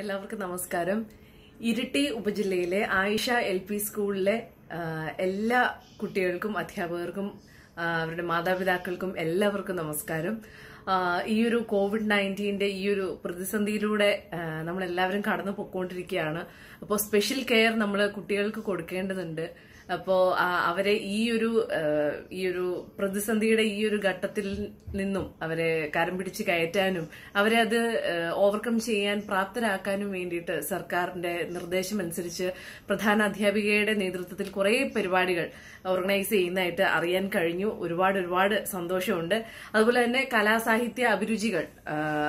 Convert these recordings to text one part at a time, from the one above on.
എല്ലാവർക്കും നമസ്കാരം ഇരിട്ടി ഉപജില്ലയിലെ ആയിഷ എൽ പി സ്കൂളിലെ എല്ലാ കുട്ടികൾക്കും അധ്യാപകർക്കും അവരുടെ മാതാപിതാക്കൾക്കും എല്ലാവർക്കും നമസ്കാരം ഈ ഒരു കോവിഡ് നയൻറ്റീന്റെ ഈ ഒരു പ്രതിസന്ധിയിലൂടെ നമ്മൾ എല്ലാവരും കടന്നു പൊക്കോണ്ടിരിക്കുകയാണ് അപ്പോൾ സ്പെഷ്യൽ കെയർ നമ്മൾ കുട്ടികൾക്ക് കൊടുക്കേണ്ടതുണ്ട് അപ്പോൾ അവരെ ഈ ഒരു ഈ ഒരു പ്രതിസന്ധിയുടെ ഈ ഒരു ഘട്ടത്തിൽ നിന്നും അവരെ കരം പിടിച്ച് കയറ്റാനും അവരെ അത് ഓവർകം ചെയ്യാൻ പ്രാപ്തരാക്കാനും വേണ്ടിയിട്ട് സർക്കാരിന്റെ നിർദ്ദേശം അനുസരിച്ച് പ്രധാന അധ്യാപികയുടെ നേതൃത്വത്തിൽ കുറേ പരിപാടികൾ ഓർഗനൈസ് ചെയ്യുന്നതായിട്ട് അറിയാൻ കഴിഞ്ഞു ഒരുപാട് ഒരുപാട് സന്തോഷമുണ്ട് അതുപോലെ തന്നെ കലാസാഹിത്യ സാഹിത്യ അഭിരുചികൾ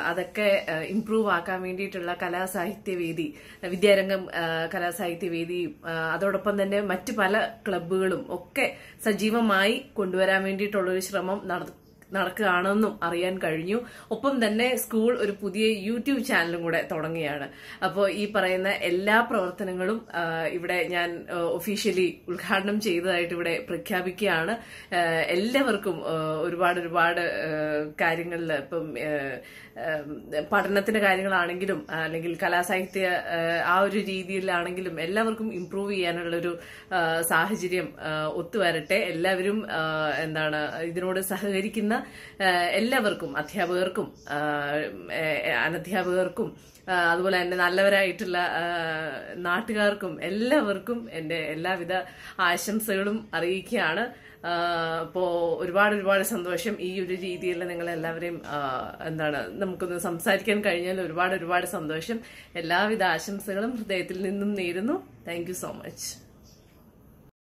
അതൊക്കെ ഇംപ്രൂവ് ആക്കാൻ വേണ്ടിയിട്ടുള്ള കലാസാഹിത്യവേദി വിദ്യാരംഗം കലാസാഹിത്യവേദിയും അതോടൊപ്പം തന്നെ മറ്റു പല ക്ലബുകളും ഒക്കെ സജീവമായി കൊണ്ടുവരാൻ വേണ്ടിയിട്ടുള്ള ഒരു ശ്രമം നട നടക്കുകയാണെന്നും അറിയാൻ കഴിഞ്ഞു ഒപ്പം തന്നെ സ്കൂൾ ഒരു പുതിയ യൂട്യൂബ് ചാനലും കൂടെ തുടങ്ങുകയാണ് അപ്പോൾ ഈ പറയുന്ന എല്ലാ പ്രവർത്തനങ്ങളും ഇവിടെ ഞാൻ ഒഫീഷ്യലി ഉദ്ഘാടനം ചെയ്തതായിട്ട് ഇവിടെ പ്രഖ്യാപിക്കുകയാണ് എല്ലാവർക്കും ഒരുപാട് ഒരുപാട് കാര്യങ്ങളിൽ ഇപ്പം പഠനത്തിന്റെ കാര്യങ്ങളാണെങ്കിലും അല്ലെങ്കിൽ കലാസാഹിത്യ ആ ഒരു രീതിയിലാണെങ്കിലും എല്ലാവർക്കും ഇംപ്രൂവ് ചെയ്യാനുള്ളൊരു സാഹചര്യം ഒത്തുവരട്ടെ എല്ലാവരും എന്താണ് ഇതിനോട് സഹകരിക്കുന്ന എല്ലാവർക്കും അധ്യാപകർക്കും അനധ്യാപകർക്കും അതുപോലെ തന്നെ നല്ലവരായിട്ടുള്ള നാട്ടുകാർക്കും എല്ലാവർക്കും എൻ്റെ എല്ലാവിധ ആശംസകളും അറിയിക്കുകയാണ് അപ്പോ ഒരുപാട് ഒരുപാട് സന്തോഷം ഈ ഒരു രീതിയിൽ നിങ്ങൾ എല്ലാവരെയും എന്താണ് നമുക്കൊന്ന് സംസാരിക്കാൻ കഴിഞ്ഞാൽ ഒരുപാട് ഒരുപാട് സന്തോഷം എല്ലാവിധ ആശംസകളും ഹൃദയത്തിൽ നിന്നും നേരുന്നു താങ്ക് സോ മച്ച്